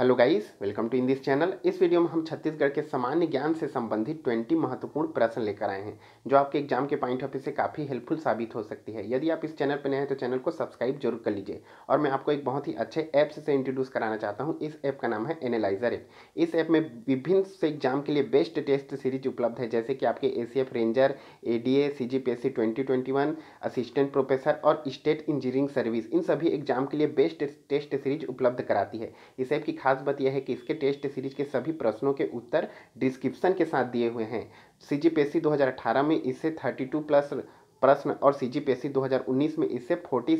hello guys welcome to in this channel इस वीडियो में हम छत्तीसगढ़ के सामान्य ज्ञान से संबंधित 20 महत्वपूर्ण प्रश्न लेकर आए हैं जो आपके एग्जाम के पॉइंट ऑफ व्यू से काफ़ी हेल्पफुल साबित हो सकती है यदि आप इस चैनल पर नए हैं तो चैनल को सब्सक्राइब जरूर कर लीजिए और मैं आपको एक बहुत ही अच्छे ऐप से, से इंट्रोड्यूस कराना चाहता हूँ इस ऐप का नाम है एनालाइजर ऐप इस ऐप में विभिन्न से एग्जाम के लिए बेस्ट टेस्ट सीरीज उपलब्ध है जैसे कि आपके A ranger A D A C G P S C twenty twenty one assistant professor और स्टेट इंजीनियरिंग सर्विस इन सभी एग्जाम के लिए बेस्ट टेस्ट सीरीज उपलब्ध कराती है इस ऐप की खास बात यह है कि इसके टेस्ट सीरीज के सभी प्रश्नों के उत्तर डिस्क्रिप्शन के साथ दिए हुए हैं सी जी पी में इससे थर्टी प्लस प्रश्न और सी जी पी में इससे फोर्टी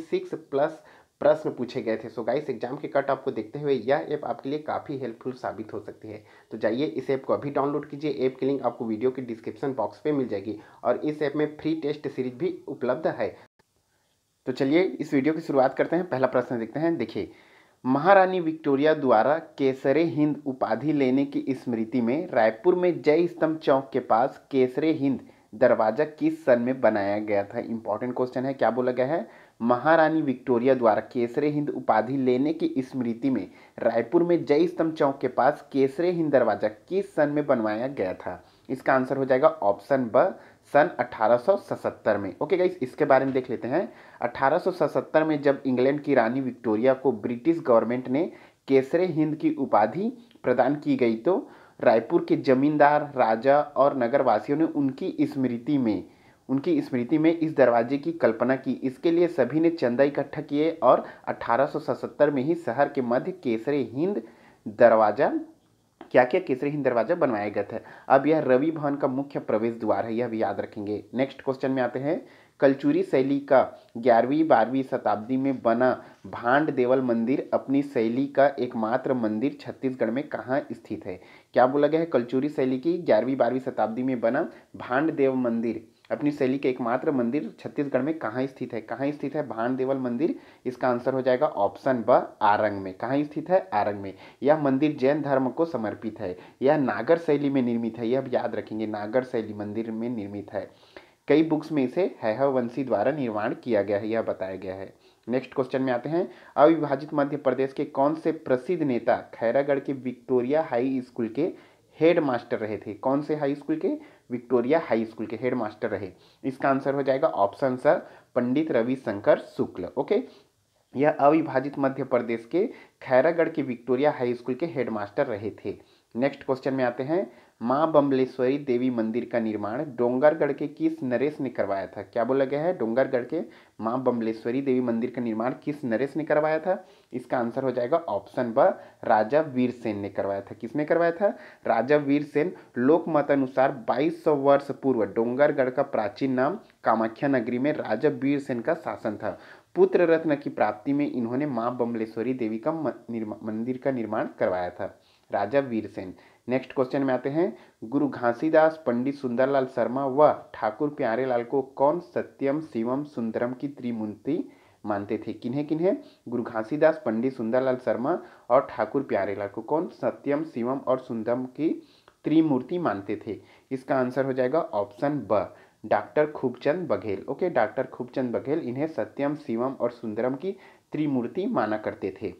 प्लस प्रश्न पूछे गए थे सो गाइस एग्जाम के कट आपको देखते हुए यह ऐप आपके लिए काफ़ी हेल्पफुल साबित हो सकती है तो जाइए इस ऐप को अभी डाउनलोड कीजिए ऐप की लिंक आपको वीडियो के डिस्क्रिप्शन बॉक्स पे मिल जाएगी और इस ऐप में फ्री टेस्ट सीरीज भी उपलब्ध है तो चलिए इस वीडियो की शुरुआत करते हैं पहला प्रश्न देखते हैं देखिए महारानी विक्टोरिया द्वारा केसरे हिंद उपाधि लेने की स्मृति में रायपुर में जय स्तंभ चौक के पास केसरे हिंद दरवाजा किस सन में बनाया गया था इंपॉर्टेंट क्वेश्चन है क्या बोला गया है महारानी विक्टोरिया द्वारा केसरे हिंद उपाधि लेने की स्मृति में रायपुर में जय स्तंभ चौक के पास केसरे हिंद दरवाजा किस सन में बनवाया गया था इसका आंसर हो जाएगा ऑप्शन ब सन 1877 में ओके गाइस इसके बारे में देख लेते हैं 1877 में जब इंग्लैंड की रानी विक्टोरिया को ब्रिटिश गवर्नमेंट ने केसरे हिंद की उपाधि प्रदान की गई तो रायपुर के जमींदार राजा और नगरवासियों ने उनकी स्मृति में उनकी स्मृति में इस दरवाजे की कल्पना की इसके लिए सभी ने चंदा इकट्ठा किए और अठारह में ही शहर के मध्य केसरे हिंद दरवाज़ा क्या क्या केसरीहीन दरवाजा बनवाया गया था अब यह रवि भवन का मुख्य प्रवेश द्वार है यह भी याद रखेंगे नेक्स्ट क्वेश्चन में आते हैं कलचूरी शैली का ग्यारहवीं बारहवीं शताब्दी में बना भांड देवल मंदिर अपनी शैली का एकमात्र मंदिर छत्तीसगढ़ में कहाँ स्थित है क्या बोला गया है कलचूरी शैली की ग्यारहवीं बारहवीं शताब्दी में बना भांड देव मंदिर अपनी शैली के एकमात्र मंदिर छत्तीसगढ़ में कहाँ स्थित है कहाँ स्थित है भान देवल मंदिर इसका आंसर हो जाएगा ऑप्शन ब आरंग में कहाँ स्थित है आरंग में यह मंदिर जैन धर्म को समर्पित है यह नागर शैली में निर्मित है यह याद रखेंगे नागर शैली मंदिर में निर्मित है कई बुक्स में इसे हैवंशी द्वारा निर्माण किया गया है यह बताया गया है नेक्स्ट क्वेश्चन में आते हैं अविभाजित मध्य प्रदेश के कौन से प्रसिद्ध नेता खैरागढ़ के विक्टोरिया हाई स्कूल के हेड मास्टर रहे थे कौन से हाई स्कूल के विक्टोरिया हाई स्कूल के हेडमास्टर रहे इसका आंसर हो जाएगा ऑप्शन सर पंडित रविशंकर शुक्ल ओके यह अविभाजित मध्य प्रदेश के खैरागढ़ के विक्टोरिया हाई स्कूल के हेडमास्टर रहे थे नेक्स्ट क्वेश्चन में आते हैं माँ बम्बलेश्वरी देवी मंदिर का निर्माण डोंगरगढ़ के किस नरेश ने करवाया था क्या बोला गया है डोंगरगढ़ के माँ बम्बलेश्वरी देवी मंदिर का निर्माण किस नरेश ने करवाया था इसका आंसर हो जाएगा ऑप्शन ब राजा वीर सेन ने करवाया था किसने करवाया था राजा वीर सेन लोकमत अनुसार 2200 वर्ष पूर्व डोंगरगढ़ का प्राचीन नाम कामाख्या नगरी में राजा वीर सेन का शासन था पुत्र रत्न की प्राप्ति में इन्होंने माँ बम्बलेश्वरी देवी का मंदिर का निर्माण करवाया था राजा वीरसेन नेक्स्ट क्वेश्चन में आते हैं गुरु घासीदास पंडित सुंदरलाल शर्मा व ठाकुर प्यारेलाल को कौन सत्यम शिवम सुंदरम की त्रिमूर्ति मानते थे किन्हें किन्हें गुरु घासीदास पंडित सुंदरलाल शर्मा और ठाकुर प्यारेलाल को कौन सत्यम शिवम और सुंदरम की त्रिमूर्ति मानते थे इसका आंसर हो जाएगा ऑप्शन ब doctor Khubchand Baghel okay doctor Khubchand Baghel इन्हें सत्यम शिवम और सुंदरम की त्रिमूर्ति माना करते थे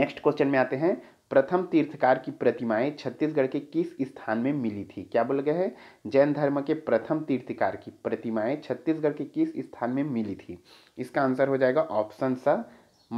नेक्स्ट क्वेश्चन में आते हैं प्रथम तीर्थकार की प्रतिमाएं छत्तीसगढ़ के किस स्थान में मिली थी क्या बोल गया है जैन धर्म के प्रथम तीर्थकार की प्रतिमाएं छत्तीसगढ़ के किस स्थान में मिली थी इसका आंसर हो जाएगा ऑप्शन स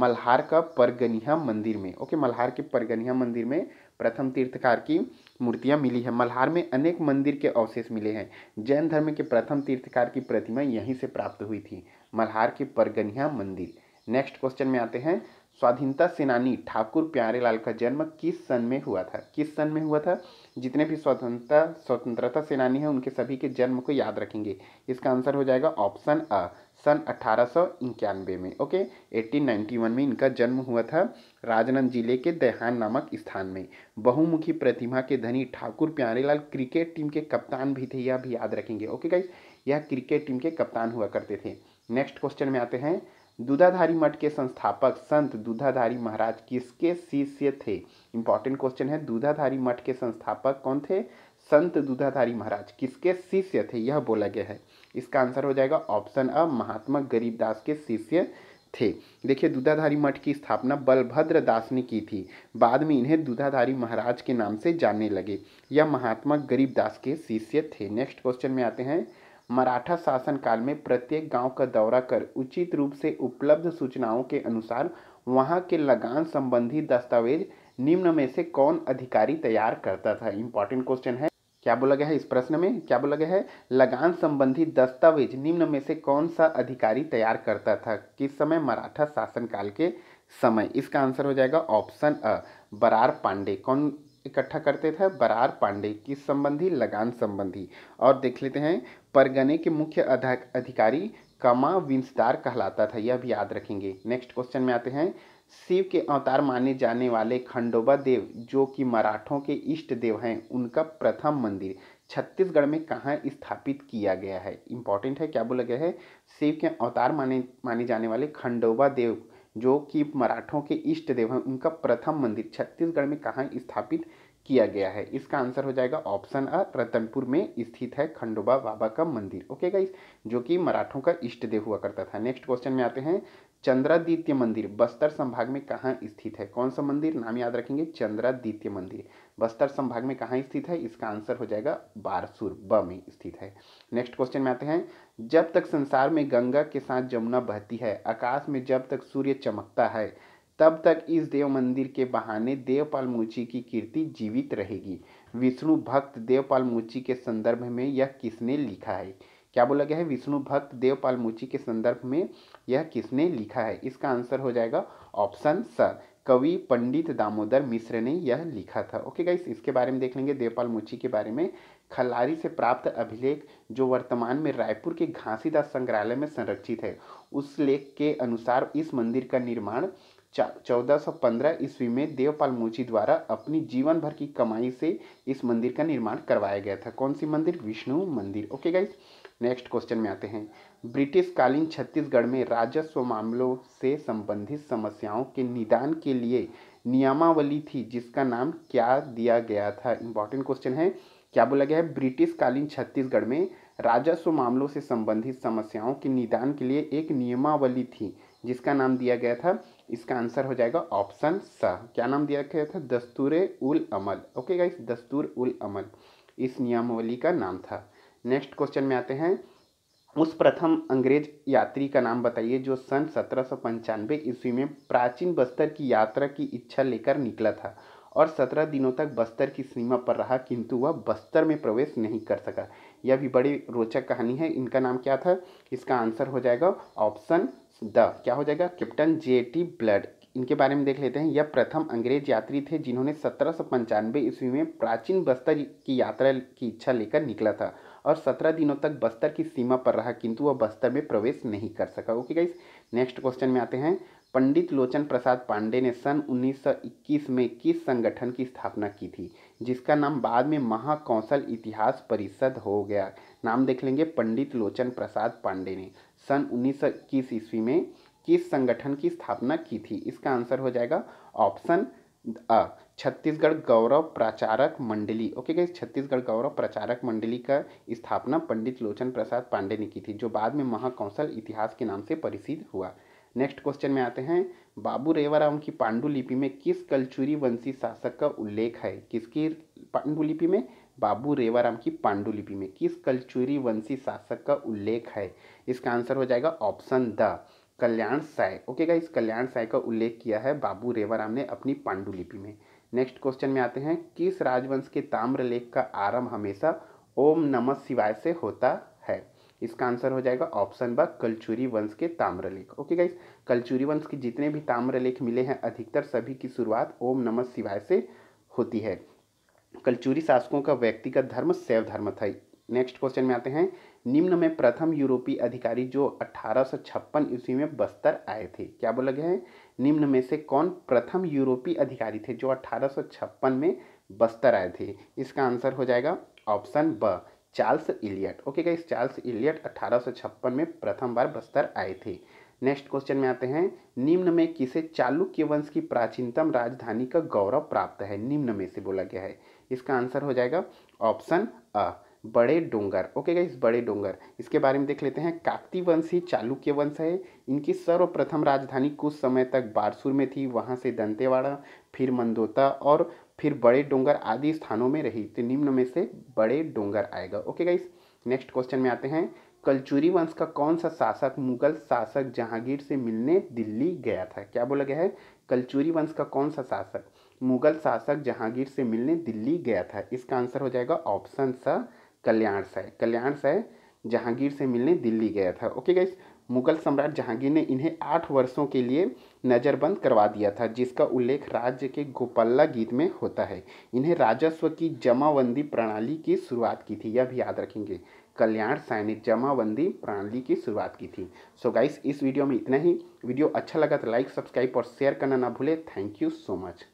मल्हार का परगनिया मंदिर में ओके मल्हार के परगनिया मंदिर में प्रथम तीर्थकार की मूर्तियां मिली है मल्हार में अनेक मंदिर के अवशेष मिले हैं जैन धर्म के प्रथम तीर्थकार की प्रतिमा यहीं से प्राप्त हुई थी मल्हार के परगनिया मंदिर नेक्स्ट क्वेश्चन में आते हैं स्वाधीनता सेनानी ठाकुर प्यारेलाल का जन्म किस सन में हुआ था किस सन में हुआ था जितने भी स्वतंत्रता स्वतंत्रता सेनानी हैं उनके सभी के जन्म को याद रखेंगे इसका आंसर हो जाएगा ऑप्शन अ सन अठारह में ओके 1891 में इनका जन्म हुआ था राजनंद जिले के देहान नामक स्थान में बहुमुखी प्रतिमा के धनी ठाकुर प्यारेलाल क्रिकेट टीम के कप्तान भी थे यह भी याद रखेंगे ओके गाइज यह क्रिकेट टीम के कप्तान हुआ करते थे नेक्स्ट क्वेश्चन में आते हैं दूधाधारी मठ के संस्थापक संत दूधाधारी महाराज किसके शिष्य थे इंपॉर्टेंट क्वेश्चन है दूधाधारी मठ के संस्थापक कौन थे संत दूधाधारी महाराज किसके शिष्य थे यह बोला गया है इसका आंसर हो जाएगा ऑप्शन अ महात्मा गरीबदास के शिष्य थे देखिए दूधाधारी मठ की स्थापना बलभद्र दास ने की थी बाद में इन्हें दूधाधारी महाराज के नाम से जानने लगे यह महात्मा गरीबदास के शिष्य थे नेक्स्ट क्वेश्चन में आते हैं मराठा शासन काल में प्रत्येक गांव का दौरा कर उचित रूप से उपलब्ध सूचनाओं के अनुसार वहां के लगान संबंधी दस्तावेज निम्न में से कौन अधिकारी तैयार करता था इंपॉर्टेंट क्वेश्चन है क्या बोला गया है इस प्रश्न में क्या बोला गया है लगान संबंधी दस्तावेज निम्न में से कौन सा अधिकारी तैयार करता था किस समय मराठा शासनकाल के समय इसका आंसर हो जाएगा ऑप्शन अ बरार पांडे कौन इकट्ठा करते थे बरार पांडे किस संबंधी लगान संबंधी और देख लेते हैं परगने के मुख्य अधिकारी कमा विंसदार कहलाता था यह भी याद रखेंगे नेक्स्ट क्वेश्चन में आते हैं शिव के अवतार माने जाने वाले खंडोबा देव जो कि मराठों के इष्ट देव हैं उनका प्रथम मंदिर छत्तीसगढ़ में कहाँ स्थापित किया गया है इंपॉर्टेंट है क्या बोला गया है शिव के अवतार माने माने जाने वाले खंडोबा देव जो कि मराठों के इष्ट देव हैं उनका प्रथम मंदिर छत्तीसगढ़ में कहाँ स्थापित किया गया है इसका आंसर हो जाएगा ऑप्शन अ रतनपुर में स्थित है खंडोबा बाबा का मंदिर ओके गाइस जो कि मराठों का इष्ट देव हुआ करता था नेक्स्ट क्वेश्चन में आते हैं चंद्रादित्य मंदिर बस्तर संभाग में कहाँ स्थित है कौन सा मंदिर नाम याद रखेंगे चंद्रादित्य मंदिर बस्तर संभाग में कहाँ स्थित है इसका आंसर हो जाएगा बारसूर ब में स्थित है नेक्स्ट क्वेश्चन में आते हैं जब तक संसार में गंगा के साथ जमुना बहती है आकाश में जब तक सूर्य चमकता है तब तक इस देव मंदिर के बहाने देवपाल मूची की कीर्ति जीवित रहेगी विष्णु भक्त देवपाल मूची के संदर्भ में यह किसने लिखा है क्या बोला गया है विष्णु भक्त देवपाल मूची के संदर्भ में यह किसने लिखा है इसका आंसर हो जाएगा ऑप्शन सर कवि पंडित दामोदर मिश्र ने यह लिखा था ओके गाइस इसके बारे में देख लेंगे देवपाल मुची के बारे में खल्लारी से प्राप्त अभिलेख जो वर्तमान में रायपुर के घासीदास संग्रहालय में संरक्षित है उस लेख के अनुसार इस मंदिर का निर्माण चौदह सौ पंद्रह ईस्वी में देवपाल मुची द्वारा अपनी जीवन भर की कमाई से इस मंदिर का निर्माण करवाया गया था कौन सी मंदिर विष्णु मंदिर ओके गाइस नेक्स्ट क्वेश्चन में आते हैं ब्रिटिशकालीन छत्तीसगढ़ में राजस्व मामलों से संबंधित समस्याओं के निदान के लिए नियमावली थी जिसका नाम क्या दिया गया था इंपॉर्टेंट क्वेश्चन है क्या बोला गया है ब्रिटिशकालीन छत्तीसगढ़ में राजस्व मामलों से संबंधित समस्याओं के निदान के लिए एक नियमावली थी जिसका नाम दिया गया था इसका आंसर हो जाएगा ऑप्शन स क्या नाम दिया गया था दस्तूर उल अमल ओके गाइस दस्तूर उल अमल इस नियमावली का नाम था नेक्स्ट क्वेश्चन में आते हैं उस प्रथम अंग्रेज यात्री का नाम बताइए जो सन सत्रह सौ पंचानवे ईस्वी में प्राचीन बस्तर की यात्रा की इच्छा लेकर निकला था और सत्रह दिनों तक बस्तर की सीमा पर रहा किंतु वह बस्तर में प्रवेश नहीं कर सका यह भी बड़ी रोचक कहानी है इनका नाम क्या था इसका आंसर हो जाएगा ऑप्शन द क्या हो जाएगा कैप्टन जे टी ब्लड इनके बारे में देख लेते हैं यह प्रथम अंग्रेज यात्री थे जिन्होंने सत्रह सौ पंचानवे ईस्वी में प्राचीन बस्तर की यात्रा की इच्छा लेकर निकला था और सत्रह दिनों तक बस्तर की सीमा पर रहा किंतु वह बस्तर में प्रवेश नहीं कर सका ओके गाइस नेक्स्ट क्वेश्चन में आते हैं पंडित लोचन प्रसाद पांडे ने सन 1921 में किस संगठन की स्थापना की थी जिसका नाम बाद में महाकौशल इतिहास परिषद हो गया नाम देख लेंगे पंडित लोचन प्रसाद पांडे ने सन उन्नीस ईस्वी में किस संगठन की स्थापना की थी इसका आंसर हो जाएगा ऑप्शन अ छत्तीसगढ़ गौरव प्रचारक मंडली ओके गई छत्तीसगढ़ गौरव प्रचारक मंडली का स्थापना पंडित लोचन प्रसाद पांडे ने की थी जो बाद में महाकौशल इतिहास के नाम से परिचित हुआ नेक्स्ट क्वेश्चन में आते हैं बाबू रेवाराम की पांडुलिपि में किस कलचुरी वंशी शासक का उल्लेख है किसकी पांडुलिपि में बाबू रेवाराम की पांडुलिपि में किस कलचुरी वंशी शासक का उल्लेख है इसका आंसर हो जाएगा ऑप्शन द कल्याण साय ओके गाइस कल्याण साय का उल्लेख किया है बाबू रेवाराम ने अपनी पांडुलिपि में नेक्स्ट क्वेश्चन में आते हैं किस राजवंश के ताम्रलेख का आरंभ हमेशा ओम नमः शिवाय से होता है इसका आंसर हो जाएगा ऑप्शन ब कलचूरी वंश के ताम्रलेख ओके गाइस कलचूरी वंश के जितने भी ताम्रलेख मिले हैं अधिकतर सभी की शुरुआत ओम नमः शिवाय से होती है कलचूरी शासकों का व्यक्तिगत धर्म शैव धर्म था नेक्स्ट क्वेश्चन में आते हैं निम्न में प्रथम यूरोपीय अधिकारी जो अठारह ईस्वी में बस्तर आए थे क्या बोला गया है निम्न में से कौन प्रथम यूरोपीय अधिकारी थे जो अठारह में बस्तर आए थे इसका आंसर हो जाएगा ऑप्शन ब Charles Elliot okay guys Charles Elliot अठारह में प्रथम बार बस्तर आए थे नेक्स्ट क्वेश्चन में आते हैं निम्न में किसे चालुक्य वंश की प्राचीनतम राजधानी का गौरव प्राप्त है निम्न में से बोला गया है इसका आंसर हो जाएगा ऑप्शन अ बड़े डोंगर ओके गाइस बड़े डोंगर इसके बारे में देख लेते हैं काकती वंश ही चालुक्य वंश है इनकी सर्वप्रथम राजधानी कुछ समय तक बारसूर में थी वहाँ से दंतेवाड़ा फिर मंदोता और फिर बड़े डोंगर आदि स्थानों में रही तो निम्न में से बड़े डोंगर आएगा ओके गाइस नेक्स्ट क्वेश्चन में आते हैं कलचूरी वंश का कौन सा शासक मुगल शासक जहांगीर से मिलने दिल्ली गया था क्या बोला गया है कलचूरी वंश का कौन सा शासक मुगल शासक जहांगीर से मिलने दिल्ली गया था इसका आंसर हो जाएगा ऑप्शन सा कल्याण साय कल्याण साय जहांगीर से मिलने दिल्ली गया था ओके गाइस मुगल सम्राट जहांगीर ने इन्हें आठ वर्षों के लिए नज़रबंद करवा दिया था जिसका उल्लेख राज्य के गोपल्ला गीत में होता है इन्हें राजस्व की जमाबंदी प्रणाली की शुरुआत की थी यह भी याद रखेंगे कल्याण साय ने जमाबंदी प्रणाली की शुरुआत की थी सो so गाइस इस वीडियो में इतना ही वीडियो अच्छा लगा तो लाइक सब्सक्राइब और शेयर करना ना भूले थैंक यू सो मच